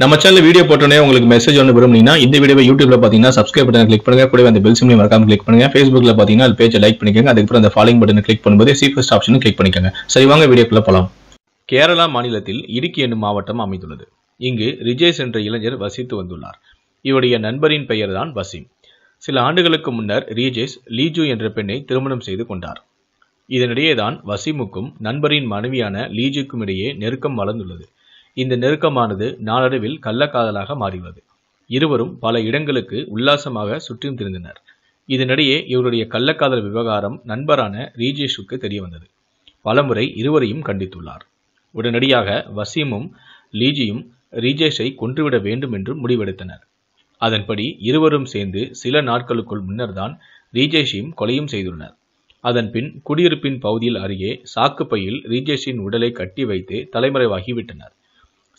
நம்ம channel video போட்டோன்னே உங்களுக்கு மெசேஜ் ஒன்று விரும்புனீங்கன்னா இந்த வீடியோ யூடியூப்ல பார்த்தீங்கன்னா சப்ஸ்கிரைப் பட்டன் கிளிக் பண்ணுங்க கூட அந்த பெல் சிம்லையும் மறக்காம கிளிக் பண்ணுங்க ஃபேஸ்புக்ல பார்த்தீங்கன்னா அது பேஜை லைக் பண்ணிக்கோங்க அதுக்கப்புறம் அந்த ஃபாலோ பட்டன் கிளிக் பண்ணும்போது சீஃபஸ்ட் ஆப்ஷன் கிளிக் பண்ணிக்கோங்க சரி வாங்க வீடியோக்குள்ள போலாம் கேரளா மாநிலத்தில் இடுக்கி என்னும் மாவட்டம் அமைந்துள்ளது இங்கு ரிஜேஷ் என்ற இளைஞர் வசித்து வந்துள்ளார் இவருடைய நண்பரின் பெயர் தான் வசீம் சில ஆண்டுகளுக்கு முன்னர் ரீஜேஷ் லீஜு என்ற பெண்ணை திருமணம் செய்து கொண்டார் இதனிடையே தான் வசீமுக்கும் நண்பரின் மனைவியான லீஜுக்கும் இடையே நெருக்கம் வளர்ந்துள்ளது இந்த நெருக்கமானது நாளடைவில் கள்ளக்காதலாக மாறிவது இருவரும் பல இடங்களுக்கு உல்லாசமாக சுற்றியும் திருந்தனர் இதனிடையே இவருடைய கள்ளக்காதல் விவகாரம் நண்பரான ரீஜேஷுக்கு தெரிய வந்தது பலமுறை இருவரையும் கண்டித்துள்ளார் உடனடியாக வசீமும் லீஜியும் ரீஜேஷை கொன்றுவிட வேண்டும் என்றும் முடிவெடுத்தனர் அதன்படி இருவரும் சேர்ந்து சில நாட்களுக்குள் முன்னர்தான் ரீஜேஷையும் கொலையும் செய்துள்ளனர் அதன்பின் குடியிருப்பின் பகுதியில் அருகே சாக்குப்பையில் ரீஜேஷின் உடலை கட்டி வைத்து தலைமறைவாகிவிட்டனர்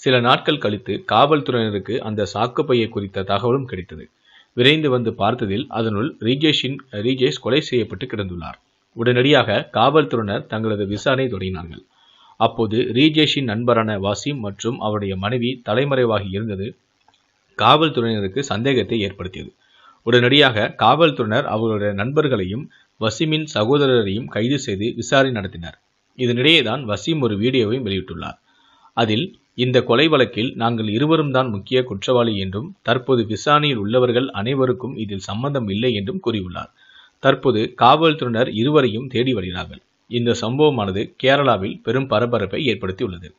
சில நாட்கள் கழித்து காவல்துறையினருக்கு அந்த சாக்குப்பையை குறித்த தகவலும் கிடைத்தது விரைந்து வந்து பார்த்ததில் அதனுள் ரீகேஷின் ரீகேஷ் கொலை செய்யப்பட்டு கிடந்துள்ளார் உடனடியாக காவல்துறையினர் தங்களது விசாரணை தொடங்கினார்கள் அப்போது ரீஜேஷின் நண்பரான வாசிம் மற்றும் அவருடைய மனைவி தலைமறைவாகி இருந்தது காவல்துறையினருக்கு சந்தேகத்தை ஏற்படுத்தியது உடனடியாக காவல்துறையினர் அவருடைய நண்பர்களையும் வசீமின் சகோதரரையும் கைது செய்து விசாரணை நடத்தினர் இதனிடையே தான் வசீம் ஒரு வீடியோவையும் வெளியிட்டுள்ளார் அதில் இந்த கொலை வழக்கில் நாங்கள் இருவரும் தான் முக்கிய குற்றவாளி என்றும் தற்போது விசாரணையில் உள்ளவர்கள் அனைவருக்கும் இதில் சம்பந்தம் இல்லை என்றும் கூறியுள்ளார் தற்போது காவல்துறையினர் இருவரையும் தேடி வருகிறார்கள் இந்த சம்பவமானது கேரளாவில் பெரும் பரபரப்பை ஏற்படுத்தியுள்ளது